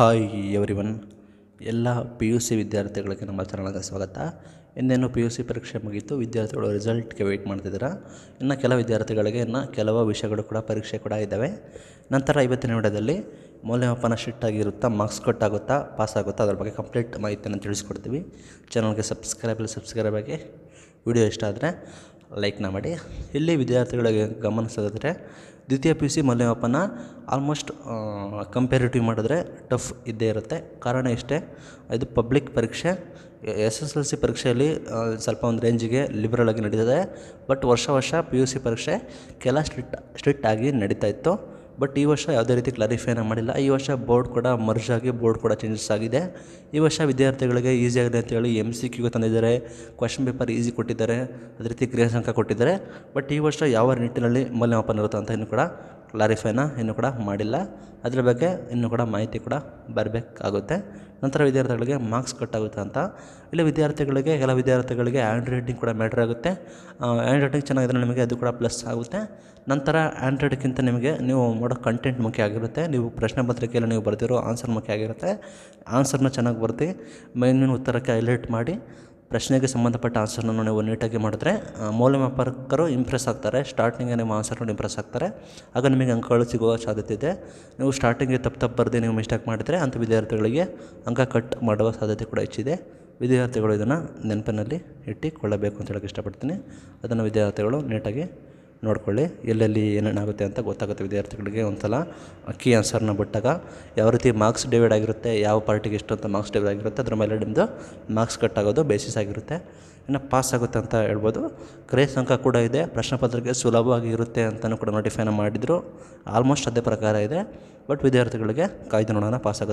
hi everyone ಎಲ್ಲ P U C ವಿದ್ಯಾರ್ಥಿಗಳಿಗೆ ನಮ್ಮ ಚಾನಲ್ಗೆ ಸ್ವಾಗತ ಇನ್ನೇನು ಪಿ ಯು ಸಿ ಪರೀಕ್ಷೆ ಮುಗಿತು ವಿದ್ಯಾರ್ಥಿಗಳು ರಿಸಲ್ಟ್ಗೆ ವೆಯ್ಟ್ ಮಾಡ್ತಿದ್ದೀರಾ ಇನ್ನು ಕೆಲವು ವಿದ್ಯಾರ್ಥಿಗಳಿಗೆ ಇನ್ನು ಕೆಲವು ವಿಷಯಗಳು ಕೂಡ ಪರೀಕ್ಷೆ ಕೂಡ ಇದ್ದಾವೆ ನಂತರ ಐವತ್ತು ನಿಮಿಷದಲ್ಲಿ ಮೌಲ್ಯಮಾಪನ ಶಿಟ್ ಆಗಿರುತ್ತಾ ಮಾರ್ಕ್ಸ್ ಕಟ್ಟಾಗುತ್ತಾ ಪಾಸ್ ಆಗುತ್ತಾ ಅದರ ಬಗ್ಗೆ ಕಂಪ್ಲೀಟ್ ಮಾಹಿತಿಯನ್ನು ತಿಳಿಸ್ಕೊಡ್ತೀವಿ ಚಾನಲ್ಗೆ ಸಬ್ಸ್ಕ್ರೈಬ್ ಸಬ್ಸ್ಕ್ರೈಬ್ ಆಗಿ ವಿಡಿಯೋ ಇಷ್ಟ ಆದರೆ ಲೈಕ್ನ ಮಾಡಿ ಇಲ್ಲಿ ವಿದ್ಯಾರ್ಥಿಗಳಿಗೆ ಗಮನಿಸಿದ್ರೆ ದ್ವಿತೀಯ ಪಿ ಯು ಸಿ ಮೌಲ್ಯಮಾಪನ ಆಲ್ಮೋಸ್ಟ್ ಕಂಪ್ಯಾರಿಟಿವ್ ಮಾಡಿದ್ರೆ ಟಫ್ ಇದ್ದೇ ಇರುತ್ತೆ ಕಾರಣ ಇಷ್ಟೇ ಇದು ಪಬ್ಲಿಕ್ ಪರೀಕ್ಷೆ ಎಸ್ ಎಸ್ ಎಲ್ ಸಿ ಪರೀಕ್ಷೆಯಲ್ಲಿ ಸ್ವಲ್ಪ ಒಂದು ರೇಂಜಿಗೆ ಲಿಬ್ರಲ್ ಆಗಿ ನಡೀತದೆ ಬಟ್ ವರ್ಷ ವರ್ಷ ಪಿ ಯು ಸಿ ಪರೀಕ್ಷೆ ಕೆಲ ಸ್ಟ್ರಿಕ್ಟ್ ಸ್ಟ್ರಿಕ್ಟ್ ಆಗಿ ನಡೀತಾ ಇತ್ತು ಬಟ್ ಈ ವರ್ಷ ಯಾವುದೇ ರೀತಿ ಕ್ಲಾರಿಫೈನ ಮಾಡಿಲ್ಲ ಈ ವರ್ಷ ಬೋರ್ಡ್ ಕೂಡ ಮರ್ಜ್ ಆಗಿ ಬೋರ್ಡ್ ಕೂಡ ಚೇಂಜಸ್ ಆಗಿದೆ ಈ ವರ್ಷ ವಿದ್ಯಾರ್ಥಿಗಳಿಗೆ ಈಸಿ ಆಗಿದೆ ಹೇಳಿ ಎಮ್ ಸಿ ಕ್ಯೂ ತಂದಿದ್ದಾರೆ ಕ್ವಶನ್ ಪೇಪರ್ ಈಸಿ ಕೊಟ್ಟಿದ್ದಾರೆ ಅದೇ ರೀತಿ ಕ್ರಿಯಾಸಂಕ ಕೊಟ್ಟಿದ್ದಾರೆ ಬಟ್ ಈ ವರ್ಷ ಯಾವ ನಿಟ್ಟಿನಲ್ಲಿ ಮೌಲ್ಯಮಾಪನ ಇರುತ್ತೆ ಅಂತ ಇನ್ನೂ ಕೂಡ ಕ್ಲಾರಿಫೈನ ಇನ್ನೂ ಕೂಡ ಮಾಡಿಲ್ಲ ಅದರ ಬಗ್ಗೆ ಇನ್ನೂ ಕೂಡ ಮಾಹಿತಿ ಕೂಡ ಬರಬೇಕಾಗುತ್ತೆ ನಂತರ ವಿದ್ಯಾರ್ಥಿಗಳಿಗೆ ಮಾರ್ಕ್ಸ್ ಕಟ್ಟಾಗುತ್ತೆ ಅಂತ ಇಲ್ಲಿ ವಿದ್ಯಾರ್ಥಿಗಳಿಗೆ ಎಲ್ಲ ವಿದ್ಯಾರ್ಥಿಗಳಿಗೆ ಹ್ಯಾಂಡ್ ರೈಟಿಂಗ್ ಕೂಡ ಮ್ಯಾಟ್ರ್ ಆಗುತ್ತೆ ಹ್ಯಾಂಡ್ ರೈಟಿಂಗ್ ಚೆನ್ನಾಗಿದ್ರೆ ನಿಮಗೆ ಅದು ಕೂಡ ಪ್ಲಸ್ ಆಗುತ್ತೆ ನಂತರ ಹ್ಯಾಂಡ್ ನಿಮಗೆ ನೀವು ಮಾಡೋ ಕಂಟೆಂಟ್ ಮುಖ್ಯ ಆಗಿರುತ್ತೆ ನೀವು ಪ್ರಶ್ನೆ ಪತ್ರಿಕೆಯಲ್ಲಿ ನೀವು ಬರೆದಿರೋ ಆನ್ಸರ್ ಮುಖ್ಯ ಆಗಿರುತ್ತೆ ಆನ್ಸರ್ನ ಚೆನ್ನಾಗಿ ಬರ್ತಿ ಮೇನ್ ಮೇನ್ ಉತ್ತರಕ್ಕೆ ಹೈಲೈಟ್ ಮಾಡಿ ಪ್ರಶ್ನೆಗೆ ಸಂಬಂಧಪಟ್ಟ ಆನ್ಸರ್ನ ನೀವು ನೀಟಾಗಿ ಮಾಡಿದ್ರೆ ಮೌಲ್ಯಮಾಪಕರು ಇಂಪ್ರೆಸ್ ಆಗ್ತಾರೆ ಸ್ಟಾರ್ಟಿಂಗೇ ನಿಮ್ಮ ಆನ್ಸರ್ನ ಇಂಪ್ರೆಸ್ ಆಗ್ತಾರೆ ಆಗ ನಿಮಗೆ ಅಂಕಗಳು ಸಿಗುವ ಸಾಧ್ಯತೆ ಇದೆ ನೀವು ಸ್ಟಾರ್ಟಿಂಗ್ಗೆ ತಪ್ಪು ತಪ್ಪು ಬರದೆ ನೀವು ಮಿಸ್ಟೇಕ್ ಮಾಡಿದರೆ ಅಂಥ ವಿದ್ಯಾರ್ಥಿಗಳಿಗೆ ಅಂಕ ಕಟ್ ಮಾಡುವ ಸಾಧ್ಯತೆ ಕೂಡ ಹೆಚ್ಚಿದೆ ವಿದ್ಯಾರ್ಥಿಗಳು ಇದನ್ನು ನೆನಪಿನಲ್ಲಿ ಇಟ್ಟುಕೊಳ್ಳಬೇಕು ಅಂತ ಹೇಳೋಕ್ಕೆ ಇಷ್ಟಪಡ್ತೀನಿ ಅದನ್ನು ವಿದ್ಯಾರ್ಥಿಗಳು ನೀಟಾಗಿ ನೋಡ್ಕೊಳ್ಳಿ ಎಲ್ಲೆಲ್ಲಿ ಏನೇನಾಗುತ್ತೆ ಅಂತ ಗೊತ್ತಾಗುತ್ತೆ ವಿದ್ಯಾರ್ಥಿಗಳಿಗೆ ಒಂದು ಸಲ ಅಕ್ಕಿ ಆನ್ಸರ್ನ ಬಿಟ್ಟಾಗ ಯಾವ ರೀತಿ ಮಾರ್ಕ್ಸ್ ಡಿವೈಡ್ ಆಗಿರುತ್ತೆ ಯಾವ ಪಾರ್ಟಿಗೆ ಎಷ್ಟು ಅಂತ ಮಾರ್ಕ್ಸ್ ಡಿವೈಡ್ ಆಗಿರುತ್ತೆ ಅದ್ರ ಮೇಲೆ ನಿಮ್ಮದು ಮಾರ್ಕ್ಸ್ ಕಟ್ ಆಗೋದು ಬೇಸಿಸ್ ಆಗಿರುತ್ತೆ ಇನ್ನು ಪಾಸ್ ಆಗುತ್ತೆ ಅಂತ ಹೇಳ್ಬೋದು ಕ್ರೇಸ್ ಅಂಕ ಕೂಡ ಇದೆ ಪ್ರಶ್ನೆ ಪತ್ರಿಕೆ ಸುಲಭವಾಗಿ ಇರುತ್ತೆ ಅಂತಲೂ ಕೂಡ ನೋಟಿಫೈನ ಮಾಡಿದರು ಆಲ್ಮೋಸ್ಟ್ ಅದೇ ಪ್ರಕಾರ ಇದೆ ಬಟ್ ವಿದ್ಯಾರ್ಥಿಗಳಿಗೆ ಕಾಯ್ದು ನೋಡೋಣ ಪಾಸ್ ಆಗುತ್ತೆ